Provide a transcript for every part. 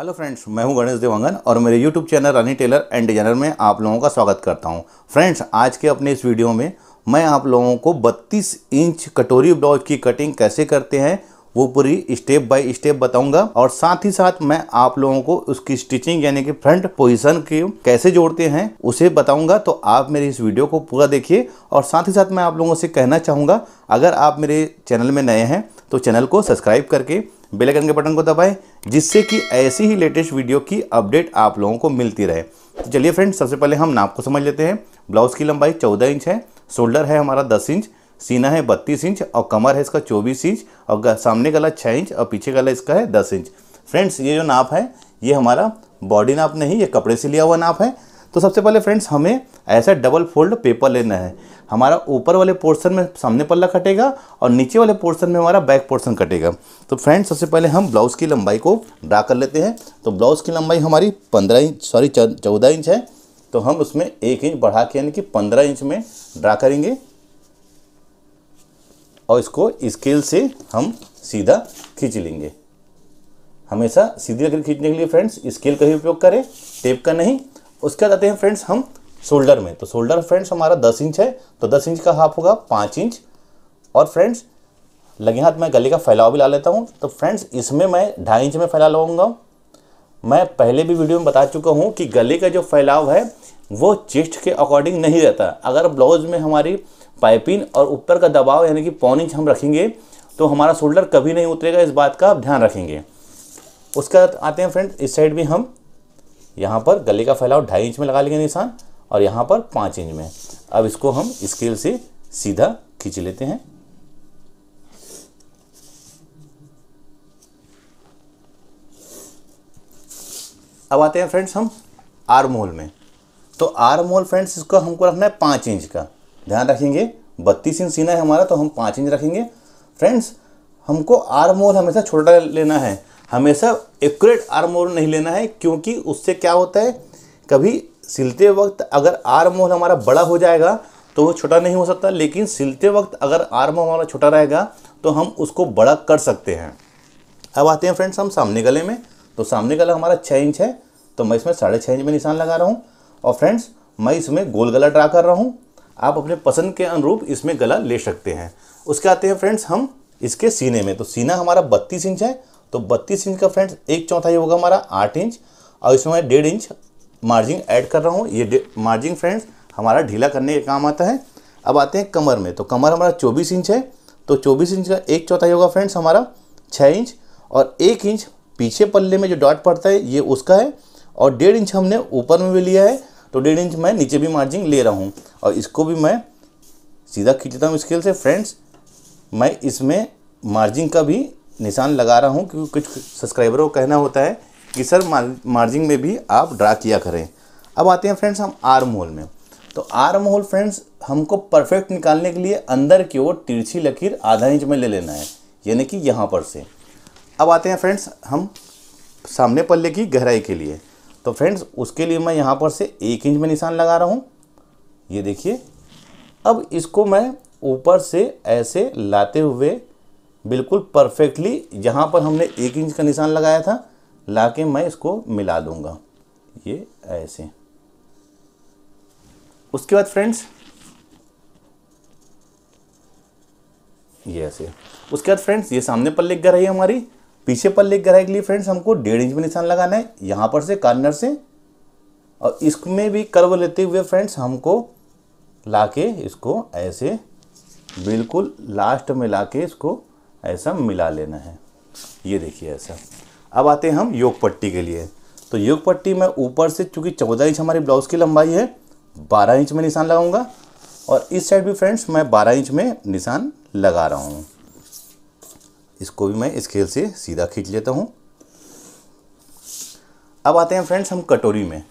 hello friends मैं हूं गणेश देवांगन और मेरे YouTube channel Rani tailor and designer में आप लोगों का स्वागत करता हूं फ्रेंड्स आज के अपने इस वीडियो में मैं आप लोगों को 32 इंच कटोरी ब्लाउज की कटिंग कैसे करते हैं वो पूरी स्टेप बाय स्टेप बताऊंगा और साथ ही साथ मैं आप लोगों को उसकी स्टिचिंग यानी कि फ्रंट पोजिशन की कैसे जोड़ते हैं उसे बताऊँगा तो आप मेरे इस वीडियो को पूरा देखिए और साथ ही साथ मैं आप लोगों से कहना चाहूँगा अगर आप मेरे चैनल में नए हैं तो चैनल को सब्सक्राइब करके बेल आइकन के बटन को दबाएं जिससे कि ऐसी ही लेटेस्ट वीडियो की अपडेट आप लोगों को मिलती रहे तो चलिए फ्रेंड्स सबसे पहले हम नाप को समझ लेते हैं ब्लाउज़ की लंबाई चौदह इंच है शोल्डर है हमारा दस इंच सीना है बत्तीस इंच और कमर है इसका चौबीस इंच और सामने गला छः इंच और पीछे गला इसका है दस इंच फ्रेंड्स ये जो नाप है ये हमारा बॉडी नाप नहीं ये कपड़े से लिया हुआ नाप है तो सबसे पहले फ्रेंड्स हमें ऐसा डबल फोल्ड पेपर लेना है हमारा ऊपर वाले पोर्शन में सामने पल्ला कटेगा और नीचे वाले पोर्शन में हमारा बैक पोर्शन कटेगा तो फ्रेंड्स सबसे पहले हम ब्लाउज़ की लंबाई को ड्रा कर लेते हैं तो ब्लाउज़ की लंबाई हमारी पंद्रह इंच सॉरी चौदह इंच है तो हम उसमें एक इंच बढ़ा के यानी कि पंद्रह इंच में ड्रा करेंगे और इसको स्केल से हम सीधा खींच लेंगे हमेशा सीधी लकड़ी खींचने के लिए फ्रेंड्स स्केल का ही उपयोग करें टेप का नहीं उसके बाद आते हैं फ्रेंड्स हम शोल्डर में तो शोल्डर फ्रेंड्स हमारा दस इंच है तो दस इंच का हाफ होगा पाँच इंच और फ्रेंड्स लगे हाथ मैं गले का फैलाव भी ला लेता हूँ तो फ्रेंड्स इसमें मैं ढाई इंच में फैला लूँगा मैं पहले भी वीडियो में बता चुका हूँ कि गले का जो फैलाव है वो चेस्ट के अकॉर्डिंग नहीं रहता अगर ब्लाउज में हमारी पाइपिंग और ऊपर का दबाव यानी कि पौन इंच हम रखेंगे तो हमारा शोल्डर कभी नहीं उतरेगा इस बात का आप ध्यान रखेंगे उसके बाद आते हैं फ्रेंड्स इस साइड भी हम यहाँ पर गले का फैलाव ढाई इंच में लगा लेंगे निशान और यहाँ पर पाँच इंच में अब इसको हम स्केल से सीधा खींच लेते हैं अब आते हैं फ्रेंड्स हम आर मोल में तो आर मोल फ्रेंड्स इसको हमको रखना है पाँच इंच का ध्यान रखेंगे बत्तीस इंच सीना है हमारा तो हम पाँच इंच रखेंगे फ्रेंड्स हमको आर मोल हमेशा छोटा लेना है हमेशा एक्यूरेट आर्म होल नहीं लेना है क्योंकि उससे क्या होता है कभी सिलते वक्त अगर आर्म होल हमारा बड़ा हो जाएगा तो वो छोटा नहीं हो सकता लेकिन सिलते वक्त अगर आर्म हमारा छोटा रहेगा तो हम उसको बड़ा कर सकते हैं अब आते हैं फ्रेंड्स हम सामने गले में तो सामने गला हमारा छः इंच है तो मैं इसमें साढ़े छः इंच में निशान लगा रहा हूँ और फ्रेंड्स मैं इसमें गोल गला ड्रा कर रहा हूँ आप अपने पसंद के अनुरूप इसमें गला ले सकते हैं उसके आते हैं फ्रेंड्स हम इसके सीने में तो सीना हमारा बत्तीस इंच है तो बत्तीस इंच का फ्रेंड्स एक चौथाई होगा हमारा आठ इंच और इसमें मैं डेढ़ इंच मार्जिन ऐड कर रहा हूँ ये मार्जिन फ्रेंड्स हमारा ढीला करने का काम आता है अब आते हैं कमर में तो कमर हमारा चौबीस इंच है तो चौबीस इंच का एक चौथाई होगा फ्रेंड्स हमारा छः इंच और एक इंच पीछे पल्ले में जो डॉट पड़ता है ये उसका है और डेढ़ इंच हमने ऊपर में भी लिया है तो डेढ़ इंच मैं नीचे भी मार्जिन ले रहा हूँ और इसको भी मैं सीधा खींचता हूँ स्केल से फ्रेंड्स मैं इसमें मार्जिन का भी निशान लगा रहा हूँ क्योंकि कुछ सब्सक्राइबरों का कहना होता है कि सर मार्जिन में भी आप ड्रा किया करें अब आते हैं फ्रेंड्स हम आर्म होल में तो आर्म होल फ्रेंड्स हमको परफेक्ट निकालने के लिए अंदर की ओर तिरछी लकीर आधा इंच में ले लेना है यानी कि यहाँ पर से अब आते हैं फ्रेंड्स हम सामने पल्ले की गहराई के लिए तो फ्रेंड्स उसके लिए मैं यहाँ पर से एक इंच में निशान लगा रहा हूँ ये देखिए अब इसको मैं ऊपर से ऐसे लाते हुए बिल्कुल परफेक्टली जहाँ पर हमने एक इंच का निशान लगाया था ला के मैं इसको मिला दूंगा ये ऐसे उसके बाद फ्रेंड्स ये ऐसे उसके बाद फ्रेंड्स ये सामने पर लेग गई हमारी पीछे पर लेग गहराई के लिए फ्रेंड्स हमको डेढ़ इंच में निशान लगाना है यहाँ पर से कार्नर से और इसमें भी कर्व लेते हुए फ्रेंड्स हमको लाके इसको ऐसे बिल्कुल लास्ट में ला के इसको ऐसा मिला लेना है ये देखिए ऐसा अब आते हैं हम योग पट्टी के लिए तो योग पट्टी में ऊपर से चूँकि चौदह इंच हमारी ब्लाउज़ की लंबाई है बारह इंच में निशान लगाऊंगा और इस साइड भी फ्रेंड्स मैं बारह इंच में निशान लगा रहा हूँ इसको भी मैं स्केल से सीधा खींच लेता हूँ अब आते हैं फ्रेंड्स हम कटोरी में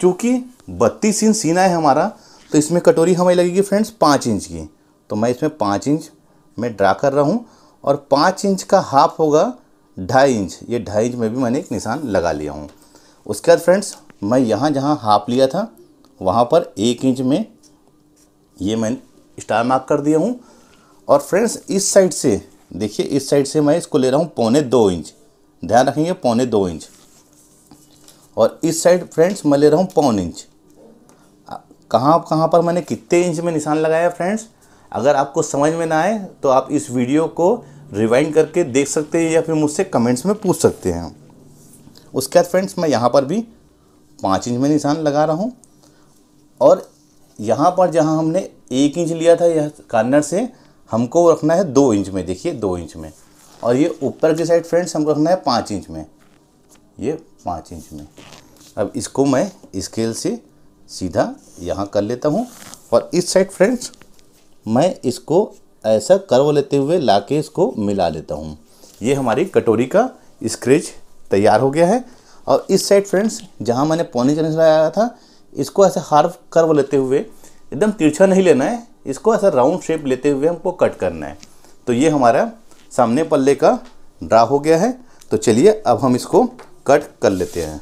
चूँकि बत्तीस इंच सीना है हमारा तो इसमें कटोरी हमें लगेगी फ्रेंड्स पाँच इंच की तो मैं इसमें पाँच इंच में ड्रा कर रहा हूँ और पाँच इंच का हाफ होगा ढाई इंच ये ढाई इंच में भी मैंने एक निशान लगा लिया हूँ उसके बाद फ्रेंड्स मैं यहाँ जहाँ हाफ लिया था वहाँ पर एक इंच में ये मैं स्टार मार्क कर दिया हूँ और फ्रेंड्स इस साइड से देखिए इस साइड से मैं इसको ले रहा हूँ पौने दो इंच ध्यान रखेंगे पौने दो इंच और इस साइड फ्रेंड्स मैं ले रहा हूँ पौन इंच कहाँ कहाँ पर मैंने कितने इंच में निशान लगाया फ्रेंड्स अगर आपको समझ में ना आए तो आप इस वीडियो को रिवाइंड करके देख सकते हैं या फिर मुझसे कमेंट्स में पूछ सकते हैं उसके बाद फ्रेंड्स मैं यहाँ पर भी पाँच इंच में निशान लगा रहा हूँ और यहाँ पर जहाँ हमने एक इंच लिया था यह कार्नर से हमको रखना है दो इंच में देखिए दो इंच में और ये ऊपर की साइड फ्रेंड्स हमको रखना है पाँच इंच में ये पाँच इंच में अब इसको मैं स्केल से सीधा यहाँ कर लेता हूँ और इस साइड फ्रेंड्स मैं इसको ऐसा कर्व लेते हुए ला के इसको मिला लेता हूँ ये हमारी कटोरी का स्क्रेच तैयार हो गया है और इस साइड फ्रेंड्स जहाँ मैंने पौनी चने लगाया था इसको ऐसे हार्व कर्व लेते हुए एकदम तिरछा नहीं लेना है इसको ऐसा राउंड शेप लेते हुए हमको कट करना है तो ये हमारा सामने पल्ले का ड्रा हो गया है तो चलिए अब हम इसको कट कर लेते हैं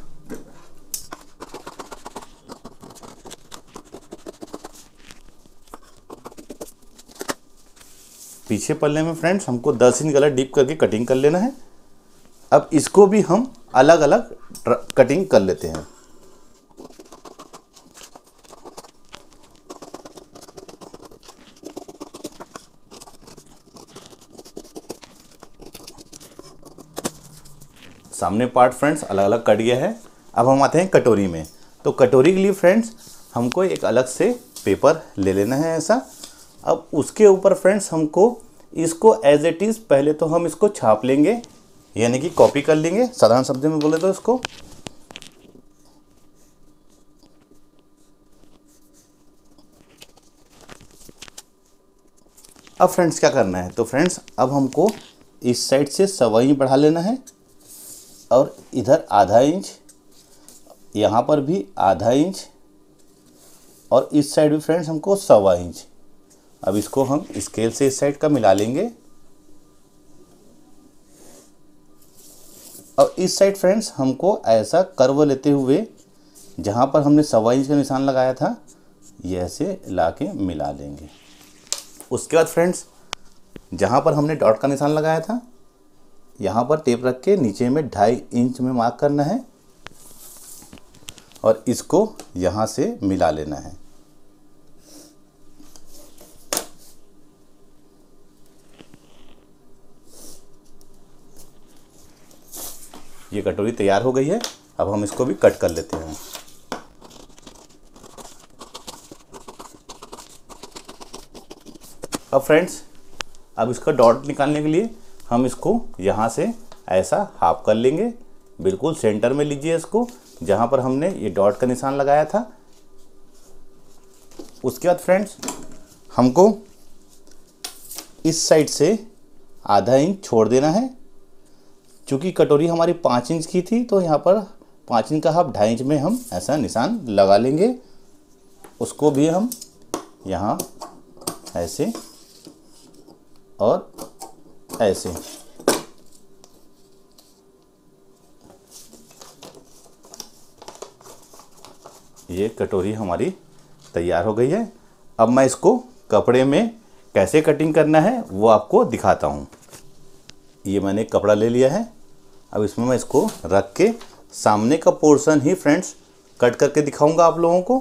पीछे पल्ले में फ्रेंड्स हमको दस इंच गला डीप करके कटिंग कर लेना है अब इसको भी हम अलग अलग कटिंग कर लेते हैं सामने पार्ट फ्रेंड्स अलग अलग कट गया है अब हम आते हैं कटोरी में तो कटोरी के लिए फ्रेंड्स हमको एक अलग से पेपर ले लेना है ऐसा अब उसके ऊपर फ्रेंड्स हमको इसको एज इट इज़ पहले तो हम इसको छाप लेंगे यानी कि कॉपी कर लेंगे साधारण शब्द में बोले तो इसको अब फ्रेंड्स क्या करना है तो फ्रेंड्स अब हमको इस साइड से सवा इंच बढ़ा लेना है और इधर आधा इंच यहाँ पर भी आधा इंच और इस साइड भी फ्रेंड्स हमको सवा इंच अब इसको हम स्केल से इस साइड का मिला लेंगे अब इस साइड फ्रेंड्स हमको ऐसा कर्व लेते हुए जहाँ पर हमने सवा इंच का निशान लगाया था यह ऐसे ला के मिला लेंगे उसके बाद फ्रेंड्स जहाँ पर हमने डॉट का निशान लगाया था यहाँ पर टेप रख के नीचे में ढाई इंच में मार्क करना है और इसको यहाँ से मिला लेना है ये कटोरी तैयार हो गई है अब हम इसको भी कट कर लेते हैं अब फ्रेंड्स अब इसका डॉट निकालने के लिए हम इसको यहाँ से ऐसा हाफ कर लेंगे बिल्कुल सेंटर में लीजिए इसको जहाँ पर हमने ये डॉट का निशान लगाया था उसके बाद फ्रेंड्स हमको इस साइड से आधा इंच छोड़ देना है चूँकि कटोरी हमारी पाँच इंच की थी तो यहाँ पर पाँच इंच का हाफ ढाई इंच में हम ऐसा निशान लगा लेंगे उसको भी हम यहाँ ऐसे और ऐसे ये कटोरी हमारी तैयार हो गई है अब मैं इसको कपड़े में कैसे कटिंग करना है वो आपको दिखाता हूँ ये मैंने कपड़ा ले लिया है अब इसमें मैं इसको रख के सामने का पोर्शन ही फ्रेंड्स कट करके दिखाऊंगा आप लोगों को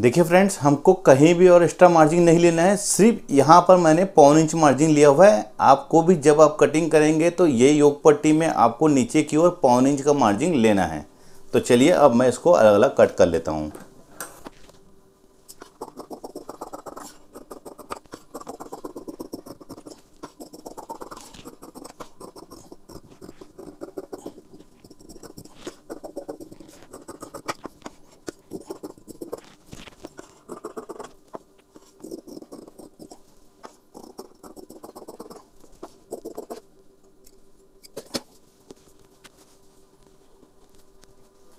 देखिए फ्रेंड्स हमको कहीं भी और एक्स्ट्रा मार्जिन नहीं लेना है सिर्फ यहाँ पर मैंने पौन इंच मार्जिन लिया हुआ है आपको भी जब आप कटिंग करेंगे तो ये योग पट्टी में आपको नीचे की ओर पौन इंच का मार्जिन लेना है तो चलिए अब मैं इसको अलग अलग कट कर लेता हूँ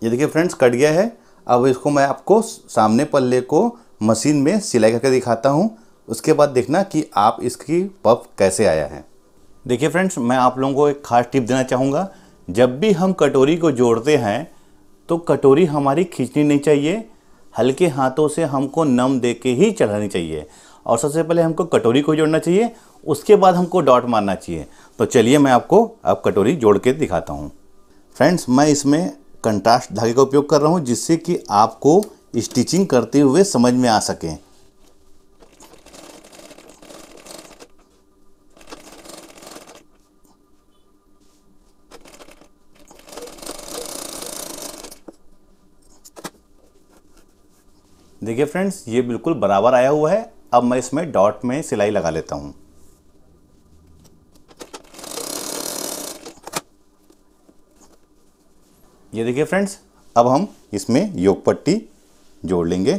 ये देखिए फ्रेंड्स कट गया है अब इसको मैं आपको सामने पल्ले को मशीन में सिलाई करके दिखाता हूँ उसके बाद देखना कि आप इसकी पफ कैसे आया है देखिए फ्रेंड्स मैं आप लोगों को एक खास टिप देना चाहूँगा जब भी हम कटोरी को जोड़ते हैं तो कटोरी हमारी खींचनी नहीं चाहिए हल्के हाथों से हमको नम दे के ही चढ़ानी चाहिए और सबसे पहले हमको कटोरी को जोड़ना चाहिए उसके बाद हमको डॉट मारना चाहिए तो चलिए मैं आपको अब कटोरी जोड़ के दिखाता हूँ फ्रेंड्स मैं इसमें कंट्रास्ट धागे का उपयोग कर रहा हूँ जिससे कि आपको स्टिचिंग करते हुए समझ में आ सके देखिए फ्रेंड्स ये बिल्कुल बराबर आया हुआ है अब मैं इसमें डॉट में सिलाई लगा लेता हूँ ये देखिए फ्रेंड्स अब हम इसमें योग पट्टी जोड़ लेंगे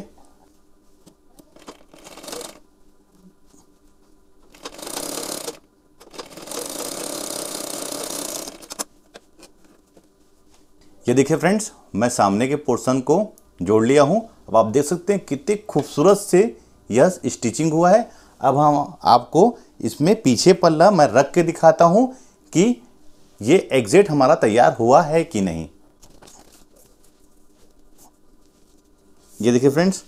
ये देखिए फ्रेंड्स मैं सामने के पोर्शन को जोड़ लिया हूं अब आप देख सकते हैं कितने खूबसूरत से यह स्टिचिंग हुआ है अब हम आपको इसमें पीछे पल्ला मैं रख के दिखाता हूं कि ये एग्जेक्ट हमारा तैयार हुआ है कि नहीं ये देखिए फ्रेंड्स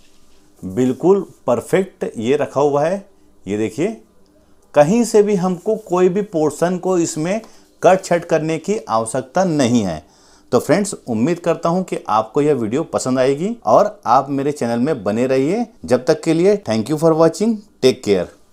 बिल्कुल परफेक्ट ये रखा हुआ है ये देखिए कहीं से भी हमको कोई भी पोर्शन को इसमें कट छट करने की आवश्यकता नहीं है तो फ्रेंड्स उम्मीद करता हूं कि आपको यह वीडियो पसंद आएगी और आप मेरे चैनल में बने रहिए जब तक के लिए thank you for watching take care